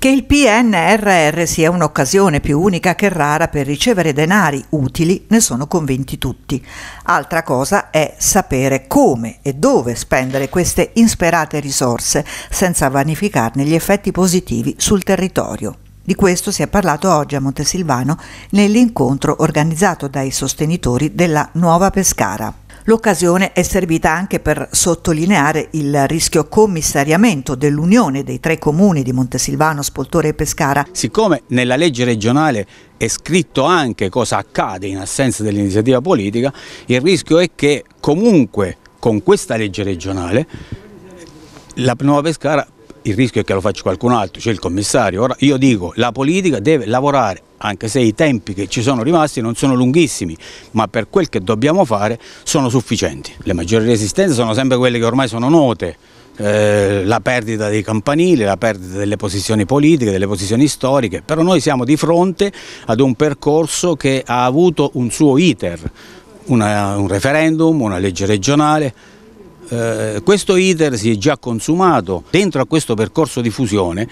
Che il PNRR sia un'occasione più unica che rara per ricevere denari utili ne sono convinti tutti. Altra cosa è sapere come e dove spendere queste insperate risorse senza vanificarne gli effetti positivi sul territorio. Di questo si è parlato oggi a Montesilvano nell'incontro organizzato dai sostenitori della Nuova Pescara. L'occasione è servita anche per sottolineare il rischio commissariamento dell'unione dei tre comuni di Montesilvano, Spoltore e Pescara. Siccome nella legge regionale è scritto anche cosa accade in assenza dell'iniziativa politica, il rischio è che comunque con questa legge regionale la Nuova Pescara il rischio è che lo faccia qualcun altro, cioè il commissario. Ora io dico, la politica deve lavorare, anche se i tempi che ci sono rimasti non sono lunghissimi, ma per quel che dobbiamo fare sono sufficienti. Le maggiori resistenze sono sempre quelle che ormai sono note, eh, la perdita dei campanili, la perdita delle posizioni politiche, delle posizioni storiche, però noi siamo di fronte ad un percorso che ha avuto un suo iter, una, un referendum, una legge regionale, eh, questo iter si è già consumato, dentro a questo percorso di fusione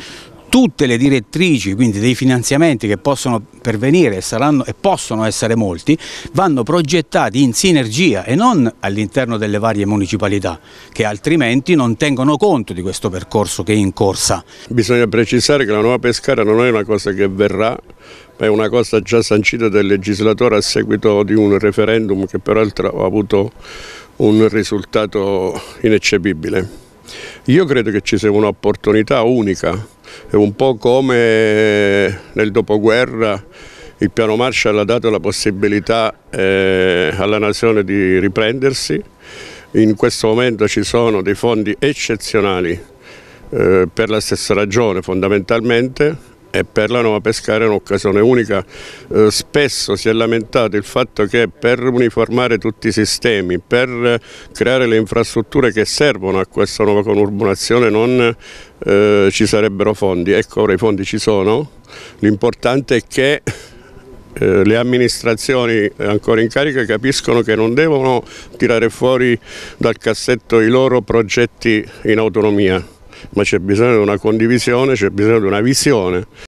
tutte le direttrici, quindi dei finanziamenti che possono pervenire saranno, e possono essere molti, vanno progettati in sinergia e non all'interno delle varie municipalità, che altrimenti non tengono conto di questo percorso che è in corsa. Bisogna precisare che la nuova Pescara non è una cosa che verrà, ma è una cosa già sancita dal legislatore a seguito di un referendum che peraltro ha avuto un risultato ineccepibile. Io credo che ci sia un'opportunità unica, è un po' come nel dopoguerra il piano Marshall ha dato la possibilità eh, alla nazione di riprendersi, in questo momento ci sono dei fondi eccezionali eh, per la stessa ragione fondamentalmente e per la Nuova Pescara è un'occasione unica. Eh, spesso si è lamentato il fatto che per uniformare tutti i sistemi, per creare le infrastrutture che servono a questa nuova conurbazione non eh, ci sarebbero fondi. Ecco, ora i fondi ci sono, l'importante è che eh, le amministrazioni ancora in carica capiscono che non devono tirare fuori dal cassetto i loro progetti in autonomia ma c'è bisogno di una condivisione, c'è bisogno di una visione